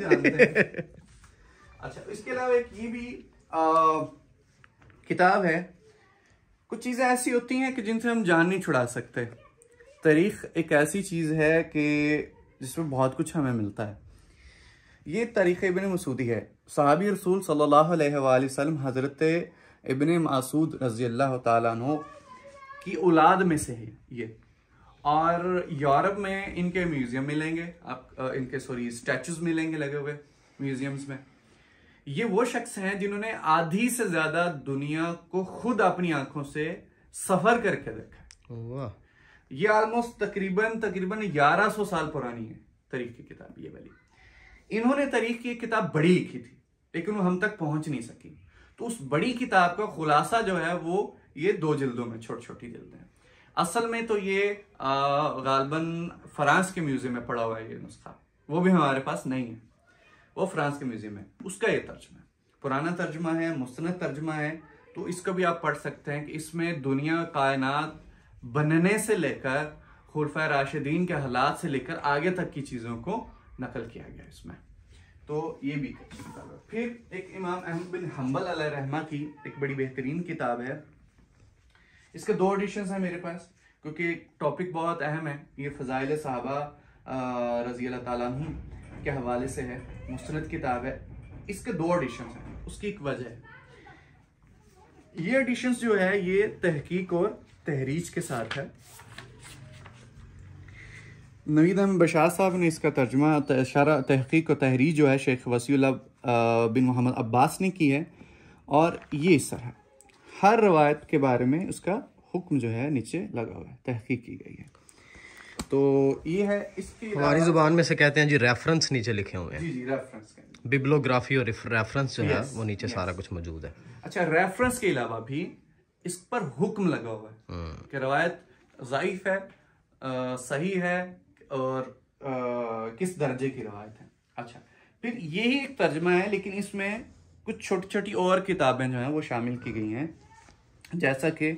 जानते हैं अच्छा इसके अलावा एक ये भी आ, किताब है कुछ चीज़ें ऐसी होती हैं कि जिनसे हम जान नहीं छुड़ा सकते तारीख एक ऐसी चीज़ है कि जिसमें बहुत कुछ हमें मिलता है ये तारीख़ इबन मसूदी है सहाबी रसूल सल्ला अलैहि हज़रत इबन मसूद रज़ी अल्लाह तु की औलाद में से है ये और यूरोप में इनके म्यूज़ियम मिलेंगे आप इनके सॉरी स्टैचूज़ मिलेंगे लगे हुए म्यूज़ियम्स में ये वो शख्स हैं जिन्होंने आधी से ज्यादा दुनिया को खुद अपनी आंखों से सफर करके देखा ये ऑलमोस्ट तकरीबन तकरीबन 1100 साल पुरानी है तारीख की किताब ये वाली इन्होंने तारीख की किताब बड़ी लिखी थी लेकिन वो हम तक पहुंच नहीं सकी तो उस बड़ी किताब का खुलासा जो है वो ये दो जिल्दों में छोटी छोटी जिल्दें हैं असल में तो ये गालबन फ्रांस के म्यूजियम में पड़ा हुआ है ये नुस्खा वो भी हमारे पास नहीं है वो फ्रांस के म्यूजियम है उसका ये तर्जमा है पुराना तर्जमा है मुस्ंद तर्जमा है तो इसको भी आप पढ़ सकते हैं कि इसमें दुनिया कायनात बनने से लेकर खुलफा राशिदीन के हालात से लेकर आगे तक की चीज़ों को नकल किया गया इसमें तो ये भी अच्छा फिर एक इमाम अहमद बिन हम्बल रहमा की एक बड़ी बेहतरीन किताब है इसके दो एडिशन हैं मेरे पास क्योंकि टॉपिक बहुत अहम है ये फ़जाइल साहबा रज़ी अल्लाह के हवाले से है मुस्रत किताब है इसके दो एडिशन हैं उसकी एक वजह है ये एडिशन जो है ये तहकीक और तहरीज के साथ है नवीद अहम बशार साहब ने इसका तर्जमा शारा तहकीक और तहरीज जो है शेख वसी बिन मोहम्मद अब्बास ने की है और ये इस तरह हर रवायत के बारे में उसका हुक्म जो है नीचे लगा हुआ है तहकीक की गई है तो ये है इसके हमारी जुबान में से कहते हैं जी रेफरेंस नीचे लिखे हुए हैं जी जी रेफरेंस बिब्लोग्राफी और रेफरेंस जो है वो नीचे सारा कुछ मौजूद है अच्छा रेफरेंस के अलावा भी इस पर हुक्म लगा हुआ है हम्म। कि रवायत ज़ाइफ है आ, सही है और आ, किस दर्जे की रवायत है अच्छा फिर यही एक तर्जमा है लेकिन इसमें कुछ छोटी छोटी और किताबें जो हैं वो शामिल की गई हैं जैसा कि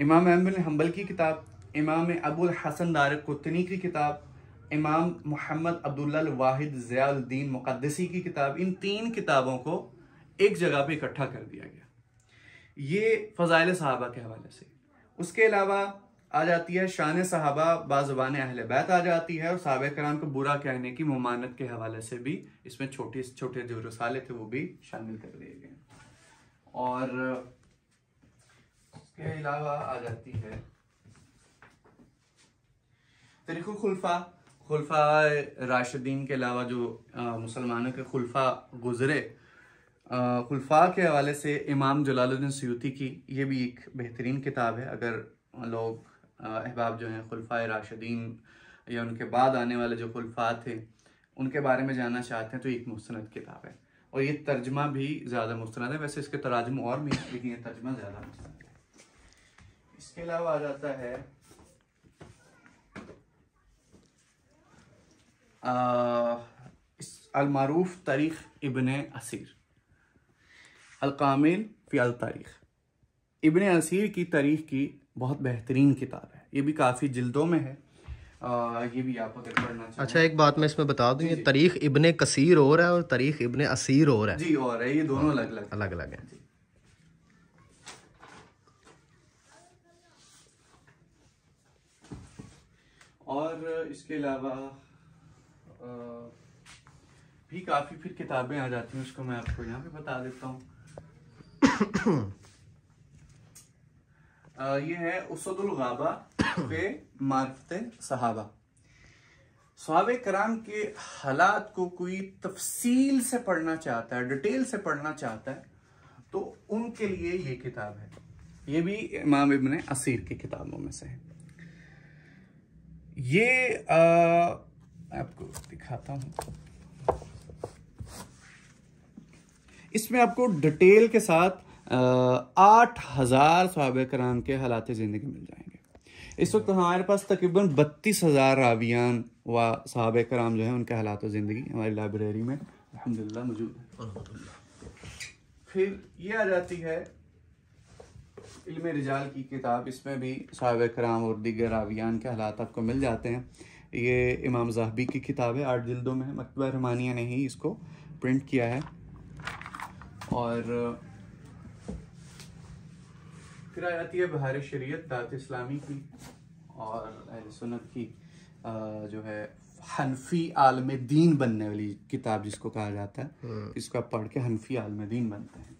इमाम अहमद हम्बल की किताब इमाम अबुल हसन दार कुतनी की किताब इमाम मोहम्मद अब्दुल्ल वाहिद ज़ियाद्दीन मुक़दसी की किताब इन तीन किताबों को एक जगह पे इकट्ठा कर दिया गया ये फ़ज़ाइल साहबा के हवाले से उसके अलावा आ जाती है शान साहबा बाज़बान अहल बैत आ जाती है और साहब कराम को बुरा कहने की ममानत के हवाले से भी इसमें छोटे छोटे जो रसाले थे वो भी शामिल कर दिए गए और इसके अलावा आ जाती है तो खुल्फा खुलफा राशिदीन के अलावा जो मुसलमानों के खुल्फा गुजरे खुल्फा के हवाले से इमाम जलालुद्दीन सयूती की ये भी एक बेहतरीन किताब है अगर लोग अहबाब जो हैं खुल्फा राशिदीन या उनके बाद आने वाले जो खुल्फा थे उनके बारे में जानना चाहते हैं तो एक मुस्ंद किताब है और ये तर्जमा भी ज़्यादा मुस्ंद है वैसे इसके तराजम और भी लेकिन ये तर्जमा ज़्यादा मुस्ंद है इसके अलावा आ जाता है अलमारूफ तारीख इबन असीर अलकामिल फ़ियाल तारीख इबन असीर की तारीख की बहुत बेहतरीन किताब है ये भी काफ़ी जिल्दों में है आ, ये भी आप अगर पढ़ना चाहिए अच्छा एक बात मैं इसमें बता दूँ ये तारीख इबन कसीर और है और तारीख इबन असीर और है जी और है ये दोनों अलग अलग अलग अलग हैं और इसके अलावा भी काफ़ी फिर किताबें आ जाती हैं उसको मैं आपको यहाँ पे बता देता हूँ ये है उसदुल गाबा पे मार्फत सहाबा सहाब कराम के हालात को कोई तफसील से पढ़ना चाहता है डिटेल से पढ़ना चाहता है तो उनके लिए ये किताब है ये भी इमाम इबन असीर की किताबों में से है ये आ, मैं आपको दिखाता हूँ इसमें आपको डिटेल के साथ आठ हज़ार सहाब कराम के हालात ज़िंदगी मिल जाएंगे इस वक्त हमारे पास तकरीबन बत्तीस हज़ार रावियान व सहाब कराम जो है उनके हालात ज़िंदगी हमारी लाइब्रेरी में अलहमदिल्ला मौजूद है फिर ये आ जाती है इल्म रिजाल की किताब इसमें भी सहाब कराम और दीगर रावियान के हालात आपको मिल जाते हैं ये इमाम जहाबी की किताब है आठ जिल्दों में मकतबा रहमानिया ने ही इसको प्रिंट किया है और फिर आ जाती है बहार शरीयत दात इस्लामी की और सुनत की जो है हनफी आलम दीन बनने वाली किताब जिसको कहा जाता है हम्म। इसको आप पढ़ के हनफी आलम दीन बनते हैं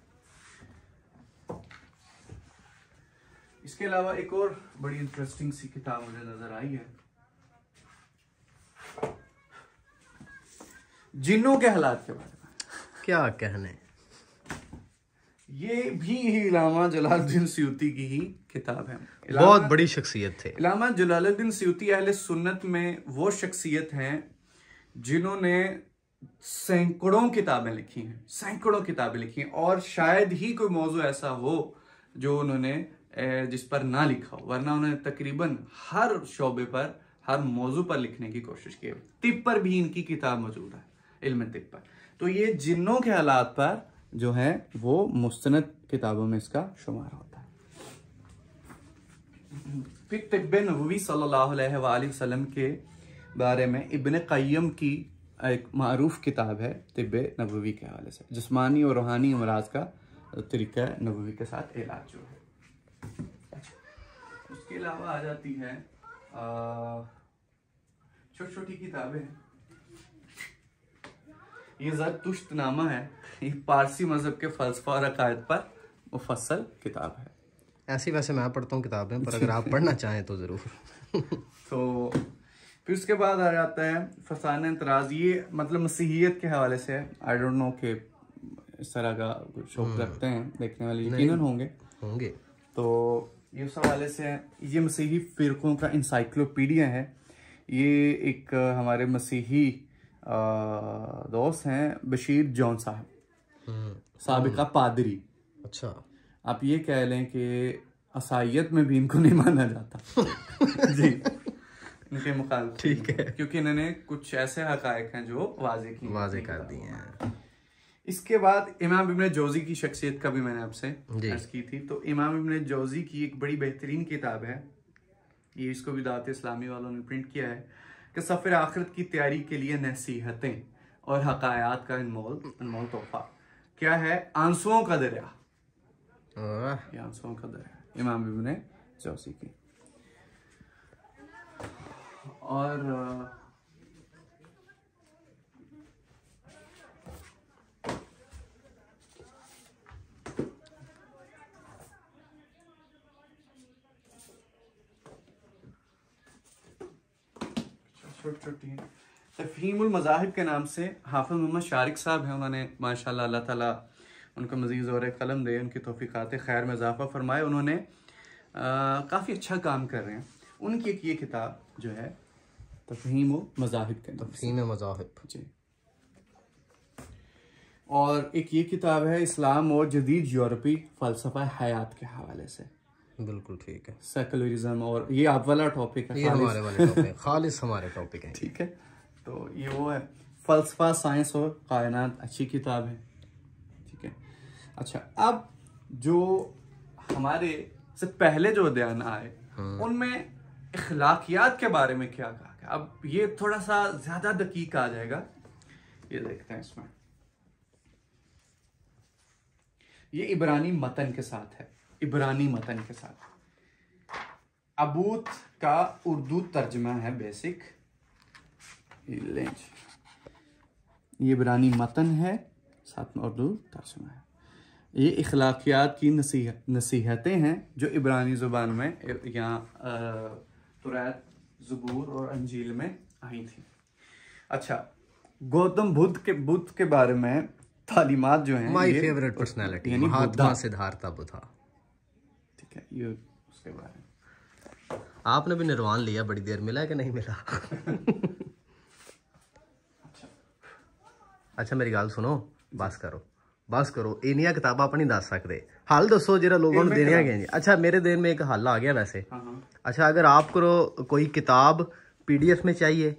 इसके अलावा एक और बड़ी इंटरेस्टिंग सी किताब मुझे नज़र आई है जिन्नों के हालात के बारे में क्या कहने ये भी इलामा जलालुद्दीन सियूती की ही किताब है बहुत बड़ी शख्सियत थे इलामा जलालुद्दीन सियूती अहल सुन्नत में वो शख्सियत हैं जिन्होंने सैकड़ों किताबें लिखी हैं सैकड़ों किताबें लिखी हैं और शायद ही कोई मौजू ऐसा हो जो उन्होंने जिस पर ना लिखा हो वरना उन्होंने तकरीबन हर शोबे पर हर मौजू पर लिखने की कोशिश की है तिब पर भी इनकी किताब मौजूद है इल्म तिब पर तो ये जिन्नों के हालात पर जो है वो मुस्तनद किताबों में इसका शुमार होता है फिर तिब नबी सल्लल्लाहु अलैहि वसल्लम के बारे में इब्न क़य्यम की एक मरूफ किताब है तिब नबवी के हवाले से जिसमानी और रूहानी अमराज का तरीका नबवी के साथ इलाज जो है अच्छा, उसके अलावा आ जाती है छोटी छोटी किताबें हैं ये जरतुश्त नामा है ये पारसी मजहब के फलसफा और अकायद पर मुफसल किताब है ऐसी वैसे मैं पढ़ता हूँ किताबें पर अगर आप पढ़ना चाहें तो ज़रूर तो फिर उसके बाद आ जाता है फसान तराज ये मतलब मसीहियत के हवाले से आई डोंट नो के इस तरह का शौक हम्म। रखते हैं देखने वाले यकीन होंगे होंगे तो ये उस हवाले से है ये मसीही फ़िरक़ों का इंसाइक्लोपीडिया है ये एक हमारे मसीही दोस्त हैं बशीर जॉन साहब हम्म। सबका हम्म। पादरी अच्छा आप ये कह लें कि असाइत में भी इनको नहीं माना जाता जी इनके मुकाबले ठीक है क्योंकि इन्होंने कुछ ऐसे हकायक हैं जो वाजे की वाजे कर दिए हैं इसके बाद इमाम इबन जोजी की शख्सियत का भी मैंने आपसे अर्ज की थी तो इमाम इबन जोजी की एक बड़ी बेहतरीन किताब है ये इसको भी दात इस्लामी वालों ने प्रिंट किया है कि सफ़र आखिरत की तैयारी के लिए नसीहतें और हकायात का अनमोल अनमोल तोहफा क्या है आंसुओं का दरिया आंसुओं का दरिया इमाम इबन जोजी की और छोटी छोटी हैं तफहीमुल मज़ाहिब के नाम से हाफिज मोहम्मद शारिक साहब हैं उन्होंने माशाल्लाह अल्लाह ताला उनको मज़ीद और कलम दे उनकी तोफ़ीक़ात खैर में इजाफ़ा फरमाए उन्होंने काफ़ी अच्छा काम कर रहे हैं उनकी एक ये किताब जो है तफहीम मज़ाहिब के तफहीम मज़ाहिब जी और एक ये किताब है इस्लाम और जदीद यूरोपी फ़लसफ़ा हयात के हवाले से बिल्कुल ठीक है सेकुलरिज्म और ये आप वाला टॉपिक है ये हमारे वाले टॉपिक खालिस हमारे टॉपिक है ठीक है तो ये वो है फलसफा साइंस और कायनात अच्छी किताब है ठीक है अच्छा अब जो हमारे से पहले जो अध्ययन आए हाँ। उनमें इखलाकियात के बारे में क्या कहा गया अब ये थोड़ा सा ज़्यादा दकीक आ जाएगा ये देखते हैं इसमें ये इबरानी मतन के साथ है इब्रानी मतन के साथ अबूत का उर्दू तर्जमा है बेसिक ये इब्रानी मतन है साथ में उर्दू तर्जमा है ये अखलाकियात की नसीहत नसीहतें हैं जो इब्रानी ज़ुबान में यहाँ तुरैत ज़बूर और अंजील में आई थी अच्छा गौतम बुद्ध के बुद्ध के बारे में तालीमत जो है my favourite personality Mahatma Siddhartha Buddha કે યુ આર સ્કેવર આપને ભી નિર્વાન લેયા બડી دیر મેલા કે નહીં મેલા અચ્છા અચ્છા મેરી ગાલ સુનો બસ કરો બસ કરો એનીયા કિતાબા આપણી દાસ શકદે હાલ ਦસો જેڑا લોગાને દેનિયા ગયા જી અચ્છા મેરે દેન મે એક હાલ આ ગયા વાસે હા હા અચ્છા અગર આપકો કોઈ કિતાબ પીડીએફ મે ચાહીએ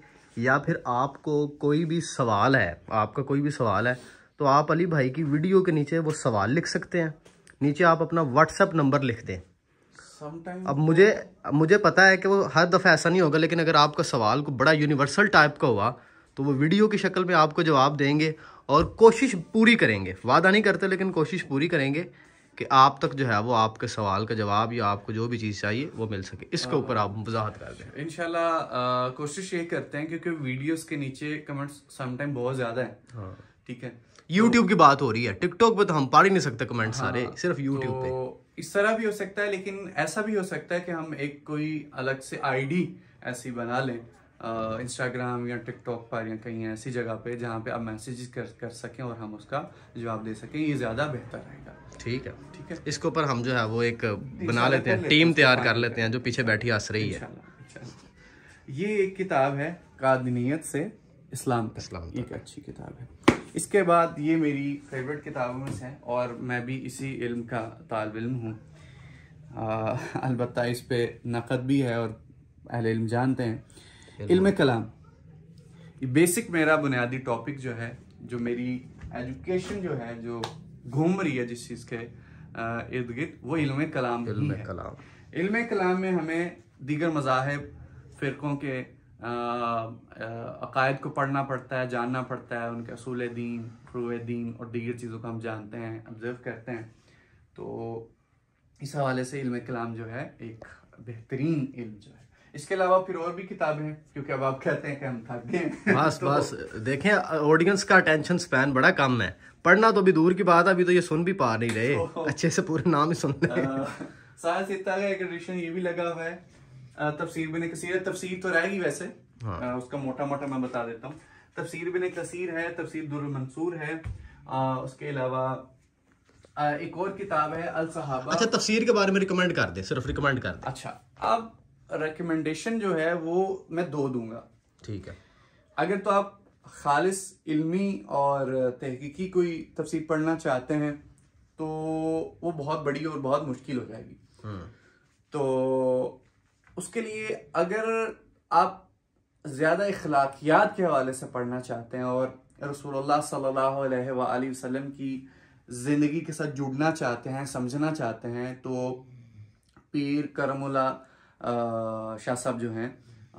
يا ફિર આપકો કોઈ ભી સવાલ હે આપકા કોઈ ભી સવાલ હે તો આપ અલી ભાઈ કી વિડિયો કે નીચે વો સવાલ લખ સકતે હે नीचे आप अपना व्हाट्सअप नंबर लिख दें अब मुझे मुझे पता है कि वो हर दफ़ा ऐसा नहीं होगा लेकिन अगर आपका सवाल को बड़ा यूनिवर्सल टाइप का हुआ तो वो वीडियो की शक्ल में आपको जवाब देंगे और कोशिश पूरी करेंगे वादा नहीं करते लेकिन कोशिश पूरी करेंगे कि आप तक जो है वो आपके सवाल का जवाब या आपको जो भी चीज़ चाहिए वो मिल सके इसके ऊपर आप वजाहत कर दें इन कोशिश ये करते हैं क्योंकि वीडियोज़ के नीचे कमेंट्स समटाइम बहुत ज़्यादा है हाँ। ठीक है यूट्यूब की बात हो रही है टिकटॉक पे तो हम पढ़ ही नहीं सकते कमेंट हाँ, सारे सिर्फ यूट्यूब तो पे इस तरह भी हो सकता है लेकिन ऐसा भी हो सकता है कि हम एक कोई अलग से आईडी ऐसी बना लें इंस्टाग्राम या टिकटॉक पर या कहीं ऐसी जगह पे जहाँ पे आप मैसेज कर कर सकें और हम उसका जवाब दे सकें ये ज़्यादा बेहतर रहेगा ठीक है ठीक है इसके ऊपर हम जो है वो एक बना लेते हैं टीम तैयार कर लेते हैं जो पीछे बैठी हंस रही है ये एक किताब है कादनीत से इस्लाम इस्लाम एक अच्छी किताब है इसके बाद ये मेरी फेवरेट किताबों में से है और मैं भी इसी इल्म का तालब इम हूँ अलबत् इस पर नक़द भी है और अहल इल्म जानते हैं इल्म कलाम ये बेसिक मेरा बुनियादी टॉपिक जो है जो मेरी एजुकेशन जो है जो घूम रही है जिस चीज़ के इर्द गिर्द वो इल्म कलाम इल्म कलाम इल्म कलाम में हमें दीगर मजाहब फ़िरक़ों के अकायद को पढ़ना पड़ता है जानना पड़ता है उनके असूल दीन फ्रू दीन और दीगर चीज़ों को हम जानते हैं ऑब्ज़र्व करते हैं तो इस हवाले से इल्म कलाम जो है एक बेहतरीन इल्म जो है इसके अलावा फिर और भी किताबें हैं क्योंकि अब आप कहते हैं कि हम थक गए बस तो बस देखें ऑडियंस का अटेंशन स्पैन बड़ा कम है पढ़ना तो अभी दूर की बात है अभी तो ये सुन भी पा नहीं रहे अच्छे से पूरे नाम ही सुन रहे साथ एक एडिशन ये भी लगा हुआ है तफसीर बिन कसीर है तफसीर तो रहेगी वैसे हाँ। उसका मोटा मोटा मैं बता देता हूँ तफसीर बिन कसीर है तफसीर दुर मंसूर है उसके अलावा एक और किताब है अल सहाबा अच्छा तफसीर के बारे में रिकमेंड कर दे सिर्फ रिकमेंड कर दे अच्छा अब रिकमेंडेशन जो है वो मैं दो दूंगा ठीक है अगर तो आप खालिस इल्मी और तहकीकी कोई तफसीर पढ़ना चाहते हैं तो वो बहुत बड़ी और बहुत मुश्किल हो जाएगी हाँ। तो उसके लिए अगर आप ज़्यादा अखलाकियात के हवाले से पढ़ना चाहते हैं और रसोल्ला सल्लल्लाहु वसम की ज़िंदगी के साथ जुड़ना चाहते हैं समझना चाहते हैं तो पीर करमुला शाह साहब जो हैं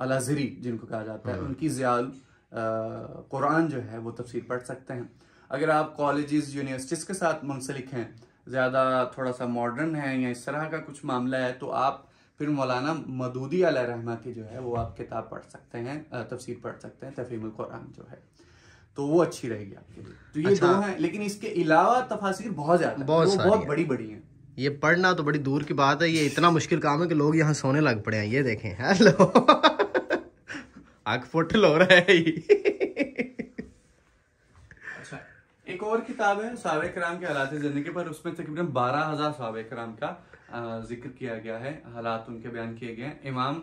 अलाजरी जिनको कहा जाता है हाँ। उनकी ज़ियाल कुरान जो है वो तफसीर पढ़ सकते हैं अगर आप कॉलेजेस यूनिवर्सिटीज़ के साथ मुंसलिक हैं ज़्यादा थोड़ा सा मॉडर्न है या इस तरह का कुछ मामला है तो आप फिर मौलाना मदूदी रहमा की जो है वो आप किताब पढ़ सकते हैं तफसीर पढ़ सकते हैं तफीम कुरान जो है तो वो अच्छी रहेगी आपके लिए तो ये अच्छा, दो हैं लेकिन इसके अलावा तफासिर बहुत ज़्यादा बहुत, बहुत बड़ी बड़ी हैं ये पढ़ना तो बड़ी दूर की बात है ये इतना मुश्किल काम है कि लोग यहाँ सोने लग पड़े हैं ये देखें हेलो आग फुटल हो रहा है अच्छा एक और किताब है सावे कराम के हालात ज़िंदगी पर उसमें तकरीबन बारह हज़ार सावे कराम का जिक्र किया गया है हालात उनके बयान किए गए हैं इमाम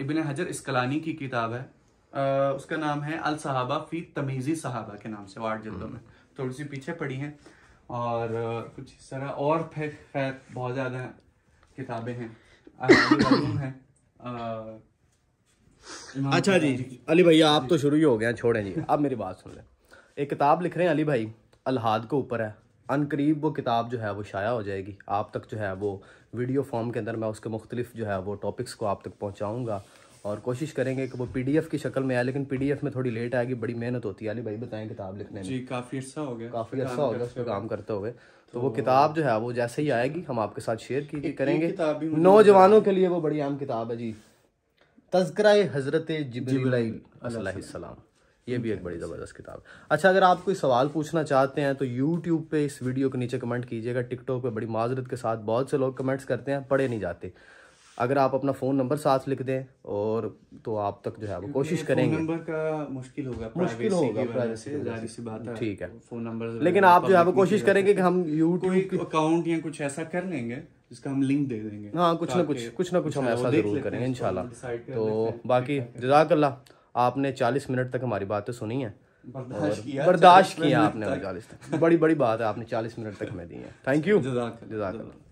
इबन हजर इसकलानी की किताब है उसका नाम है अल सहाबा फी तमीज़ी सहाबा के नाम से वार्ड जल्दों में थोड़ी सी पीछे पड़ी हैं और कुछ इस तरह और फिर खैर बहुत ज़्यादा किताबें हैं है अच्छा जी अली भैया आप तो शुरू ही हो गए छोड़ें जी अब मेरी बात सुन लें एक किताब लिख रहे हैं अली भाई अलहाद को ऊपर है अनकरीब वो किताब जो है वो शाया हो जाएगी आप तक जो है वो वीडियो फॉर्म के अंदर मैं उसके मुख्तलिफ जो है वो टॉपिक्स को आप तक पहुँचाऊँगा और कोशिश करेंगे कि वो पीडीएफ की शक्ल में आए लेकिन पीडीएफ में थोड़ी लेट आएगी बड़ी मेहनत होती है अली भाई बताएं किताब लिखने में जी काफ़ी अच्छा हो गया काफ़ी अच्छा हो गया उस पर काम करते हुए तो वो तो किताब जो है वो जैसे ही आएगी हम आपके साथ शेयर की करेंगे नौजवानों के लिए वो बड़ी आम किताब है जी तस्करा हज़रत जिब्राइल ये भी एक बड़ी ज़बरदस्त किताब अच्छा अगर आप कोई सवाल पूछना चाहते हैं तो यूट्यूब पे इस वीडियो के नीचे कमेंट कीजिएगा TikTok पे बड़ी माजरत के साथ बहुत से लोग कमेंट्स करते हैं पढ़े नहीं जाते अगर आप अपना फ़ोन नंबर साथ लिख दें और तो आप तक जो है वो कोशिश करेंगे नंबर का मुश्किल होगा मुश्किल होगा सी बात है ठीक है फ़ोन नंबर लेकिन आप जो है वो कोशिश करेंगे कि हम यूट्यूब अकाउंट या कुछ ऐसा कर लेंगे जिसका हम लिंक दे देंगे हाँ कुछ ना कुछ कुछ ना कुछ हम ऐसा जरूर करेंगे इन तो बाकी जजाकल्ला आपने चालीस मिनट तक हमारी बातें सुनी है बर्दाश्त किया आपने चालीस तक बड़ी बड़ी बात है आपने चालीस मिनट तक हमें दी है थैंक यू जजाक जजाक